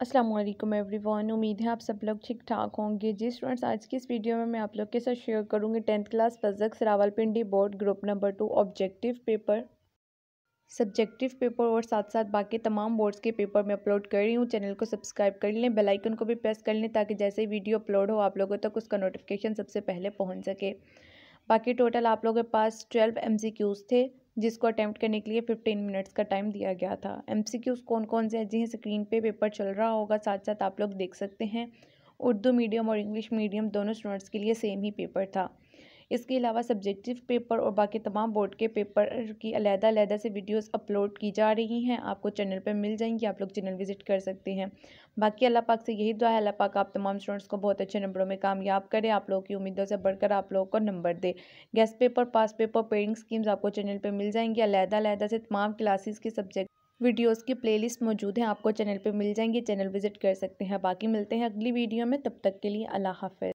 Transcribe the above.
Aslam everyone उम्मीद है आप सब लोग ठीक ठाक होंगे जी स्टूडेंट्स आज की इस वीडियो में मैं आप लोग के साथ शेयर करूंगी टेंथ क्लास फजक Rawalpindi board group number two objective paper subjective paper और साथ साथ बाकी तमाम बोर्ड्स के पेपर मैं अपलोड कर रही हूँ चैनल को सब्सक्राइब कर लें बेल आइकन को भी प्रेस कर लें ताकि जैसे वीडियो अपलोड हो आप लोगों तक उसका नोटिफिकेशन सबसे पहले पहुँच सके बाकी टोटल आप लोगों के पास ट्वेल्व एम थे जिसको अटैम्प्ट करने के लिए फिफ्टीन मिनट्स का टाइम दिया गया था एम कौन कौन से हैं जी स्क्रीन पे पेपर चल रहा होगा साथ साथ आप लोग देख सकते हैं उर्दू मीडियम और इंग्लिश मीडियम दोनों स्टूडेंट्स के लिए सेम ही पेपर था इसके अलावा सब्जेक्टिव पेपर और बाकी तमाम बोर्ड के पेपर की अलहदा अलहदा से वीडियोस अपलोड की जा रही हैं आपको चैनल पर मिल जाएंगी आप लोग चैनल विज़िट कर सकते हैं बाकी अल्लाह पाक से यही दुआ है अल्लाह पाक आप तमाम स्टूडेंट्स को बहुत अच्छे नंबरों में कामयाब करें आप लोगों की उम्मीदों से बढ़कर आप लोगों को नंबर दे guess paper pass paper pairing schemes आपको चैनल पर मिल जाएंगी अलहदा अलहदा से तमाम क्लासेस के सब्जेक्ट वीडियोस की प्लेलिस्ट मौजूद है आपको चैनल पर मिल जाएंगी चैनल विजिट कर सकते हैं बाकी मिलते हैं अगली वीडियो में तब तक के लिए अल्लाह हाफ